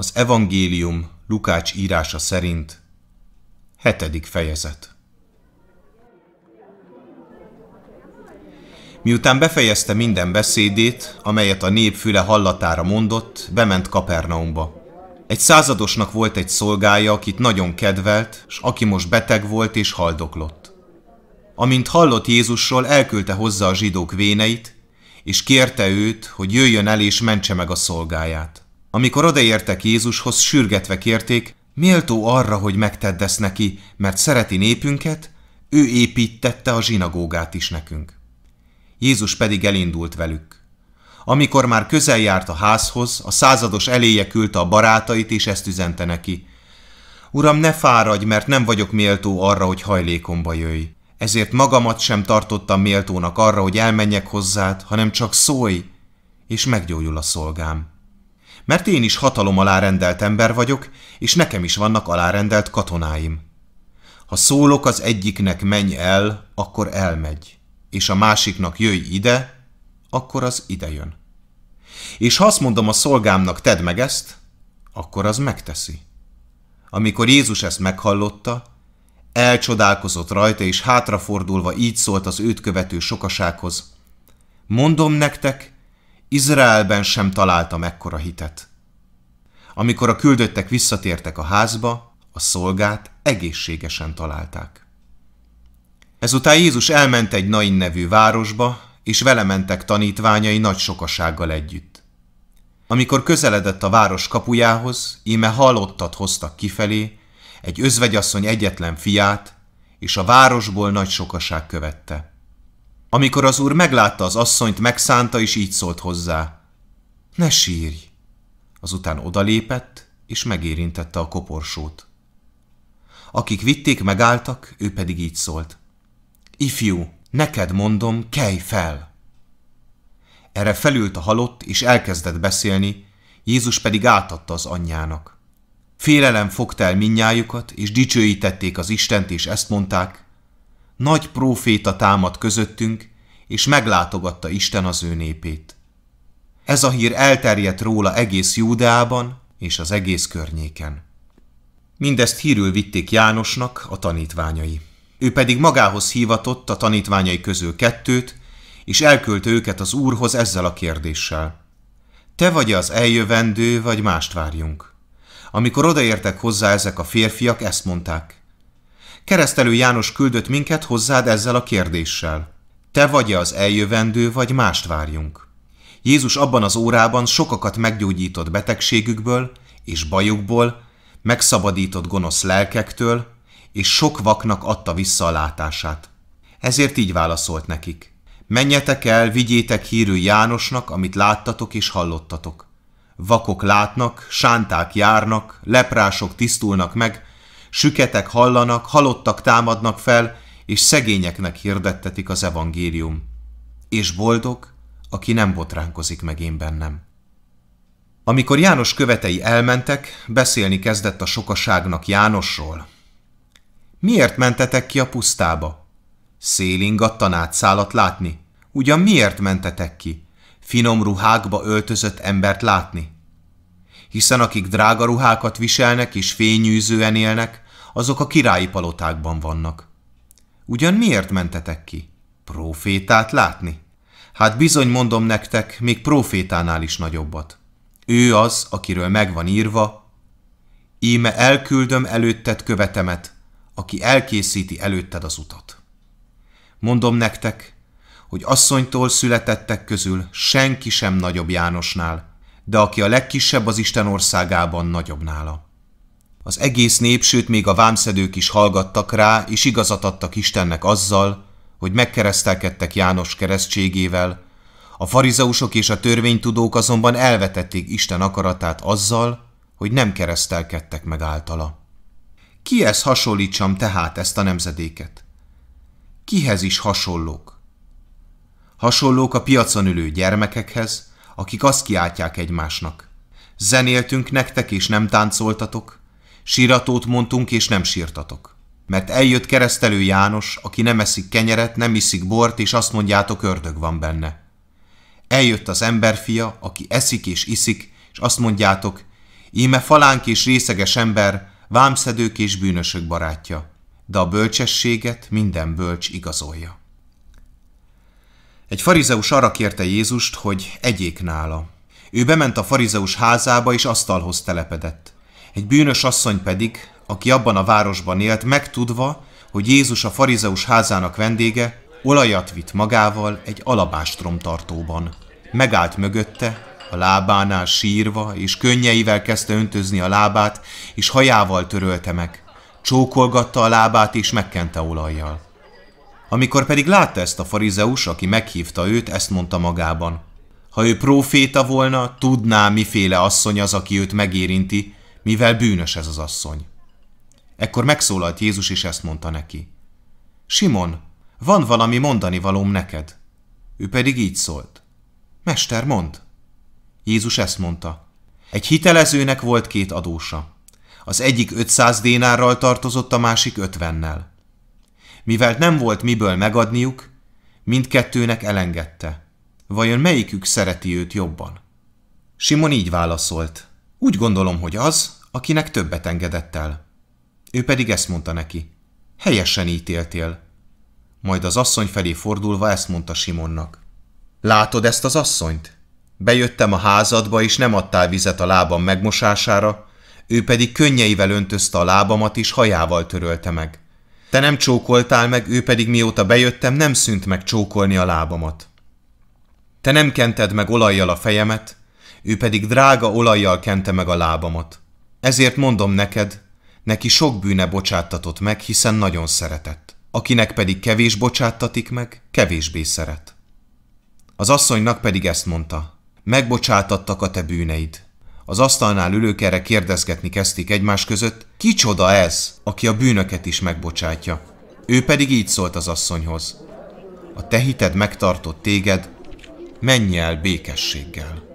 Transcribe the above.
Az evangélium Lukács írása szerint hetedik fejezet. Miután befejezte minden beszédét, amelyet a nép füle hallatára mondott, bement Kapernaumba. Egy századosnak volt egy szolgája, akit nagyon kedvelt, s aki most beteg volt és haldoklott. Amint hallott Jézusról, elküldte hozzá a zsidók véneit, és kérte őt, hogy jöjjön el és mentse meg a szolgáját. Amikor odaértek Jézushoz, sürgetve kérték, méltó arra, hogy megtedd ezt neki, mert szereti népünket, ő építette a zsinagógát is nekünk. Jézus pedig elindult velük. Amikor már közel járt a házhoz, a százados eléje küldte a barátait, és ezt üzente neki. Uram, ne fáradj, mert nem vagyok méltó arra, hogy hajlékomba jöjj. Ezért magamat sem tartottam méltónak arra, hogy elmenjek hozzád, hanem csak szólj, és meggyógyul a szolgám mert én is hatalom alá rendelt ember vagyok, és nekem is vannak alárendelt katonáim. Ha szólok az egyiknek menj el, akkor elmegy, és a másiknak jöjj ide, akkor az idejön. És ha azt mondom a szolgámnak tedd meg ezt, akkor az megteszi. Amikor Jézus ezt meghallotta, elcsodálkozott rajta, és hátrafordulva így szólt az őt követő sokasághoz. Mondom nektek, Izraelben sem találtam ekkora hitet. Amikor a küldöttek visszatértek a házba, a szolgát egészségesen találták. Ezután Jézus elment egy Nain nevű városba, és vele mentek tanítványai nagy sokasággal együtt. Amikor közeledett a város kapujához, íme halottat hoztak kifelé, egy özvegyasszony egyetlen fiát, és a városból nagy sokaság követte. Amikor az úr meglátta az asszonyt, megszánta, és így szólt hozzá. Ne sírj! Azután odalépett, és megérintette a koporsót. Akik vitték, megálltak, ő pedig így szólt. Ifjú, neked mondom, kelj fel! Erre felült a halott, és elkezdett beszélni, Jézus pedig átadta az anyjának. Félelem fogta el minnyájukat, és dicsőítették az Istent, és ezt mondták, nagy próféta támad közöttünk, és meglátogatta Isten az ő népét. Ez a hír elterjedt róla egész Júdeában és az egész környéken. Mindezt hírül vitték Jánosnak a tanítványai. Ő pedig magához hívatott a tanítványai közül kettőt, és elküldte őket az úrhoz ezzel a kérdéssel. Te vagy az eljövendő, vagy mást várjunk? Amikor odaértek hozzá ezek a férfiak, ezt mondták. Keresztelő János küldött minket hozzád ezzel a kérdéssel. Te vagy -e az eljövendő, vagy mást várjunk? Jézus abban az órában sokakat meggyógyított betegségükből és bajukból, megszabadított gonosz lelkektől, és sok vaknak adta vissza a látását. Ezért így válaszolt nekik. Menjetek el, vigyétek hírű Jánosnak, amit láttatok és hallottatok. Vakok látnak, sánták járnak, leprások tisztulnak meg, Süketek hallanak, halottak támadnak fel, és szegényeknek hirdettetik az evangélium. És boldog, aki nem botránkozik meg én bennem. Amikor János követei elmentek, beszélni kezdett a sokaságnak Jánosról. Miért mentetek ki a pusztába? Szélingat tanátszálat látni. Ugyan miért mentetek ki? Finom ruhákba öltözött embert látni? hiszen akik drága ruhákat viselnek és fényűzően élnek, azok a királyi palotákban vannak. Ugyan miért mentetek ki? Profétát látni? Hát bizony mondom nektek, még profétánál is nagyobbat. Ő az, akiről megvan írva, íme elküldöm előtted követemet, aki elkészíti előtted az utat. Mondom nektek, hogy asszonytól születettek közül senki sem nagyobb Jánosnál, de aki a legkisebb az Isten országában nagyobb nála. Az egész nép, sőt még a vámszedők is hallgattak rá, és igazat adtak Istennek azzal, hogy megkeresztelkedtek János keresztségével, a farizeusok és a törvénytudók azonban elvetették Isten akaratát azzal, hogy nem keresztelkedtek meg általa. Kihez hasonlítsam tehát ezt a nemzedéket? Kihez is hasonlók? Hasonlók a piacon ülő gyermekekhez, akik azt kiáltják egymásnak. Zenéltünk nektek, és nem táncoltatok, síratót mondtunk, és nem sírtatok. Mert eljött keresztelő János, aki nem eszik kenyeret, nem iszik bort, és azt mondjátok, ördög van benne. Eljött az emberfia, aki eszik és iszik, és azt mondjátok, íme falánk és részeges ember, vámszedők és bűnösök barátja, de a bölcsességet minden bölcs igazolja. Egy farizeus arra kérte Jézust, hogy egyék nála. Ő bement a farizeus házába és asztalhoz telepedett. Egy bűnös asszony pedig, aki abban a városban élt, megtudva, hogy Jézus a farizeus házának vendége, olajat vitt magával egy alabástrom tartóban. Megállt mögötte, a lábánál sírva, és könnyeivel kezdte öntözni a lábát, és hajával törölte meg. Csókolgatta a lábát, és megkente olajjal. Amikor pedig látta ezt a farizeus, aki meghívta őt, ezt mondta magában. Ha ő próféta volna, tudná, miféle asszony az, aki őt megérinti, mivel bűnös ez az asszony. Ekkor megszólalt Jézus, és ezt mondta neki. Simon, van valami mondani valóm neked. Ő pedig így szólt. Mester, mond. Jézus ezt mondta. Egy hitelezőnek volt két adósa. Az egyik 500 dénárral tartozott, a másik 50-nel. Mivel nem volt miből megadniuk, mindkettőnek elengedte. Vajon melyikük szereti őt jobban? Simon így válaszolt. Úgy gondolom, hogy az, akinek többet engedett el. Ő pedig ezt mondta neki. Helyesen ítéltél. Majd az asszony felé fordulva ezt mondta Simonnak. Látod ezt az asszonyt? Bejöttem a házadba, és nem adtál vizet a lábam megmosására, ő pedig könnyeivel öntözte a lábamat, és hajával törölte meg. Te nem csókoltál meg, ő pedig mióta bejöttem, nem szűnt meg csókolni a lábamat. Te nem kented meg olajjal a fejemet, ő pedig drága olajjal kente meg a lábamat. Ezért mondom neked, neki sok bűne bocsáttatott meg, hiszen nagyon szeretett. Akinek pedig kevés bocsáttatik meg, kevésbé szeret. Az asszonynak pedig ezt mondta, megbocsátattak a te bűneid, az asztalnál ülők erre kérdezgetni kezdték egymás között, kicsoda ez, aki a bűnöket is megbocsátja. Ő pedig így szólt az asszonyhoz. A te hited megtartott téged, menj el békességgel.